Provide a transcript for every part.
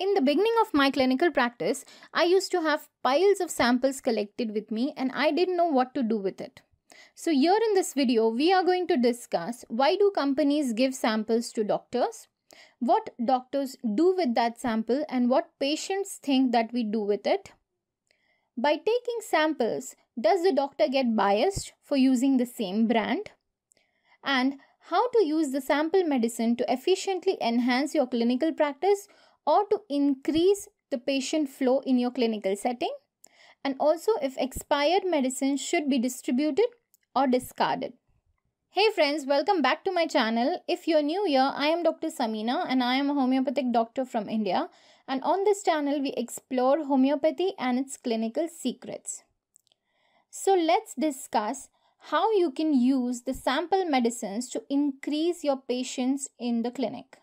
In the beginning of my clinical practice, I used to have piles of samples collected with me and I didn't know what to do with it. So here in this video, we are going to discuss why do companies give samples to doctors, what doctors do with that sample and what patients think that we do with it. By taking samples, does the doctor get biased for using the same brand? And how to use the sample medicine to efficiently enhance your clinical practice or to increase the patient flow in your clinical setting and also if expired medicines should be distributed or discarded. Hey friends, welcome back to my channel. If you're new here, I am Dr. Samina and I am a homeopathic doctor from India and on this channel we explore homeopathy and its clinical secrets. So let's discuss how you can use the sample medicines to increase your patients in the clinic.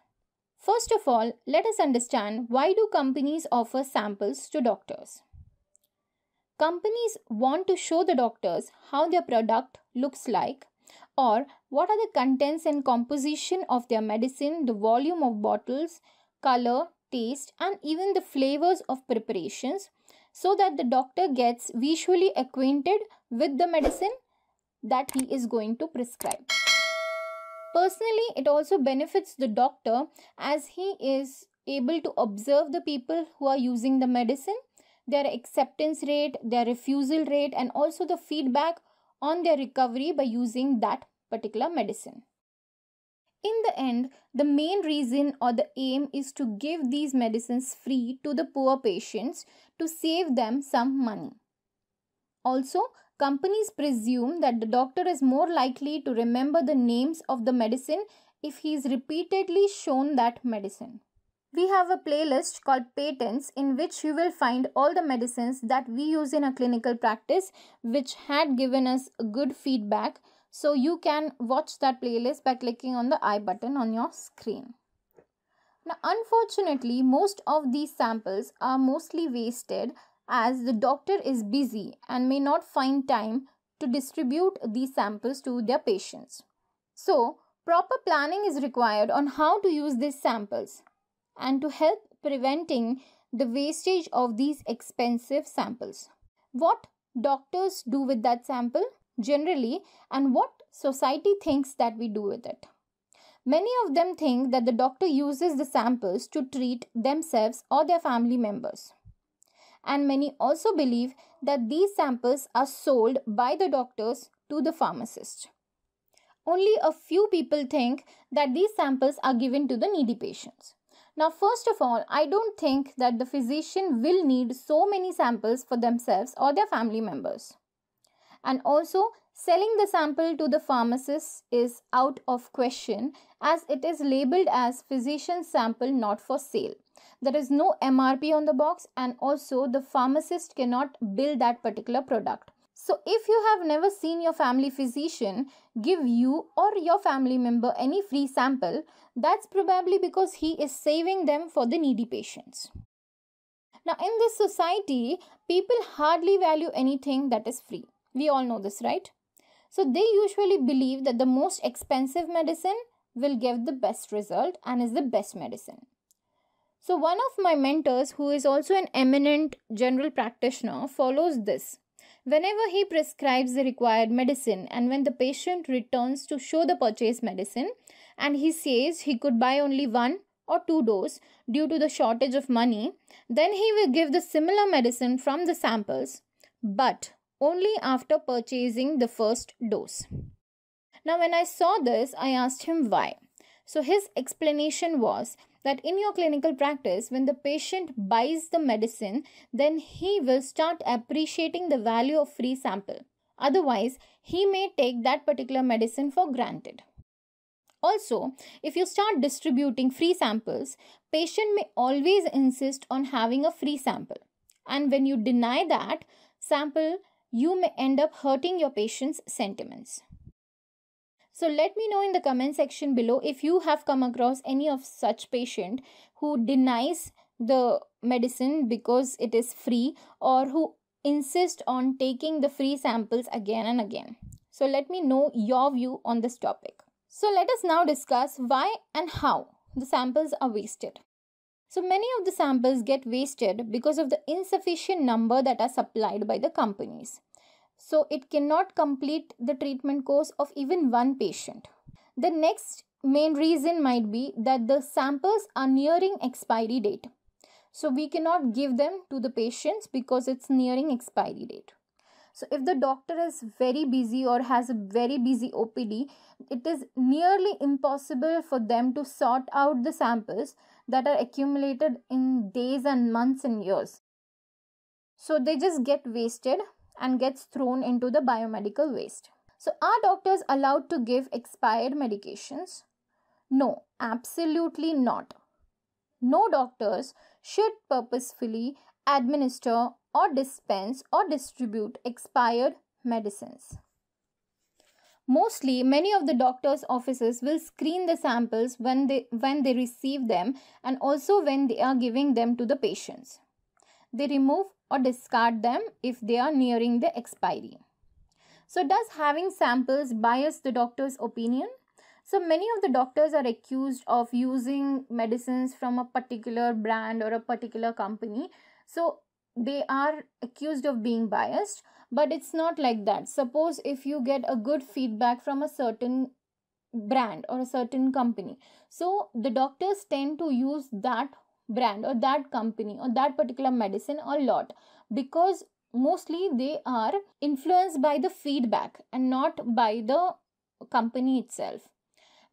First of all, let us understand why do companies offer samples to doctors? Companies want to show the doctors how their product looks like or what are the contents and composition of their medicine, the volume of bottles, color, taste and even the flavors of preparations so that the doctor gets visually acquainted with the medicine that he is going to prescribe. Personally, it also benefits the doctor as he is able to observe the people who are using the medicine, their acceptance rate, their refusal rate, and also the feedback on their recovery by using that particular medicine. In the end, the main reason or the aim is to give these medicines free to the poor patients to save them some money. Also, Companies presume that the doctor is more likely to remember the names of the medicine if he is repeatedly shown that medicine. We have a playlist called Patents in which you will find all the medicines that we use in a clinical practice, which had given us good feedback. So you can watch that playlist by clicking on the I button on your screen. Now, unfortunately, most of these samples are mostly wasted as the doctor is busy and may not find time to distribute these samples to their patients. So, proper planning is required on how to use these samples and to help preventing the wastage of these expensive samples. What doctors do with that sample generally and what society thinks that we do with it. Many of them think that the doctor uses the samples to treat themselves or their family members and many also believe that these samples are sold by the doctors to the pharmacist. Only a few people think that these samples are given to the needy patients. Now, first of all, I don't think that the physician will need so many samples for themselves or their family members. And also, Selling the sample to the pharmacist is out of question as it is labeled as physician sample not for sale. There is no MRP on the box, and also the pharmacist cannot bill that particular product. So, if you have never seen your family physician give you or your family member any free sample, that's probably because he is saving them for the needy patients. Now, in this society, people hardly value anything that is free. We all know this, right? So they usually believe that the most expensive medicine will give the best result and is the best medicine. So one of my mentors who is also an eminent general practitioner follows this. Whenever he prescribes the required medicine and when the patient returns to show the purchased medicine and he says he could buy only one or two dose due to the shortage of money, then he will give the similar medicine from the samples. But only after purchasing the first dose. Now, when I saw this, I asked him why. So, his explanation was that in your clinical practice, when the patient buys the medicine, then he will start appreciating the value of free sample. Otherwise, he may take that particular medicine for granted. Also, if you start distributing free samples, patient may always insist on having a free sample. And when you deny that, sample you may end up hurting your patient's sentiments. So let me know in the comment section below if you have come across any of such patient who denies the medicine because it is free or who insist on taking the free samples again and again. So let me know your view on this topic. So let us now discuss why and how the samples are wasted. So many of the samples get wasted because of the insufficient number that are supplied by the companies. So it cannot complete the treatment course of even one patient. The next main reason might be that the samples are nearing expiry date. So we cannot give them to the patients because it's nearing expiry date. So if the doctor is very busy or has a very busy OPD, it is nearly impossible for them to sort out the samples that are accumulated in days and months and years. So they just get wasted and gets thrown into the biomedical waste. So, are doctors allowed to give expired medications? No, absolutely not. No doctors should purposefully administer or dispense or distribute expired medicines. Mostly, many of the doctor's offices will screen the samples when they, when they receive them and also when they are giving them to the patients they remove or discard them if they are nearing the expiry. So, does having samples bias the doctor's opinion? So, many of the doctors are accused of using medicines from a particular brand or a particular company. So, they are accused of being biased, but it's not like that. Suppose if you get a good feedback from a certain brand or a certain company, so the doctors tend to use that brand or that company or that particular medicine a lot because mostly they are influenced by the feedback and not by the company itself.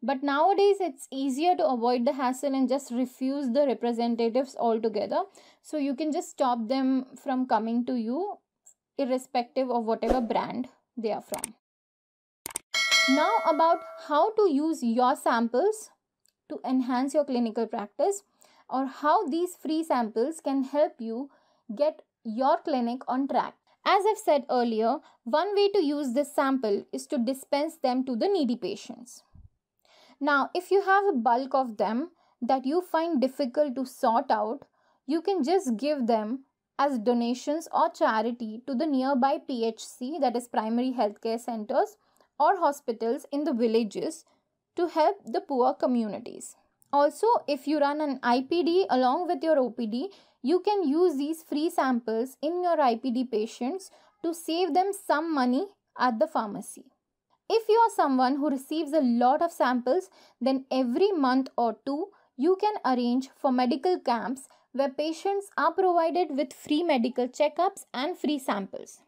But nowadays, it's easier to avoid the hassle and just refuse the representatives altogether. So you can just stop them from coming to you, irrespective of whatever brand they are from. Now, about how to use your samples to enhance your clinical practice or how these free samples can help you get your clinic on track. As I've said earlier, one way to use this sample is to dispense them to the needy patients. Now, if you have a bulk of them that you find difficult to sort out, you can just give them as donations or charity to the nearby PHC, that is primary healthcare centers or hospitals in the villages to help the poor communities. Also, if you run an IPD along with your OPD, you can use these free samples in your IPD patients to save them some money at the pharmacy. If you are someone who receives a lot of samples, then every month or two, you can arrange for medical camps where patients are provided with free medical checkups and free samples.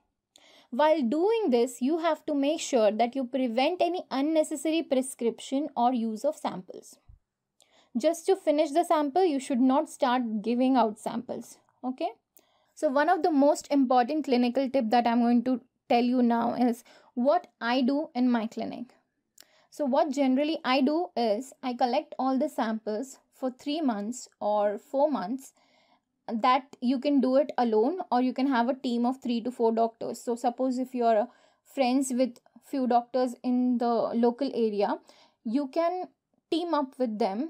While doing this, you have to make sure that you prevent any unnecessary prescription or use of samples just to finish the sample you should not start giving out samples okay so one of the most important clinical tip that i'm going to tell you now is what i do in my clinic so what generally i do is i collect all the samples for 3 months or 4 months that you can do it alone or you can have a team of 3 to 4 doctors so suppose if you're friends with few doctors in the local area you can team up with them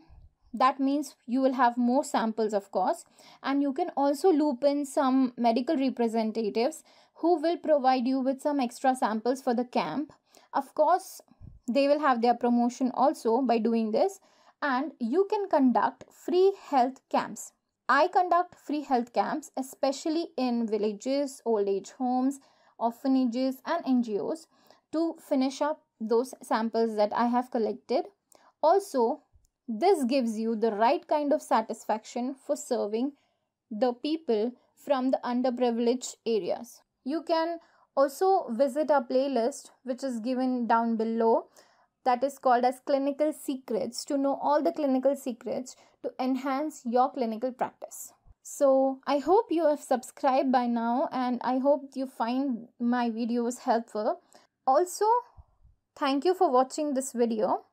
that means you will have more samples of course and you can also loop in some medical representatives who will provide you with some extra samples for the camp of course they will have their promotion also by doing this and you can conduct free health camps i conduct free health camps especially in villages old age homes orphanages and ngos to finish up those samples that i have collected also this gives you the right kind of satisfaction for serving the people from the underprivileged areas. You can also visit our playlist, which is given down below, that is called as Clinical Secrets, to know all the clinical secrets to enhance your clinical practice. So, I hope you have subscribed by now and I hope you find my videos helpful. Also, thank you for watching this video.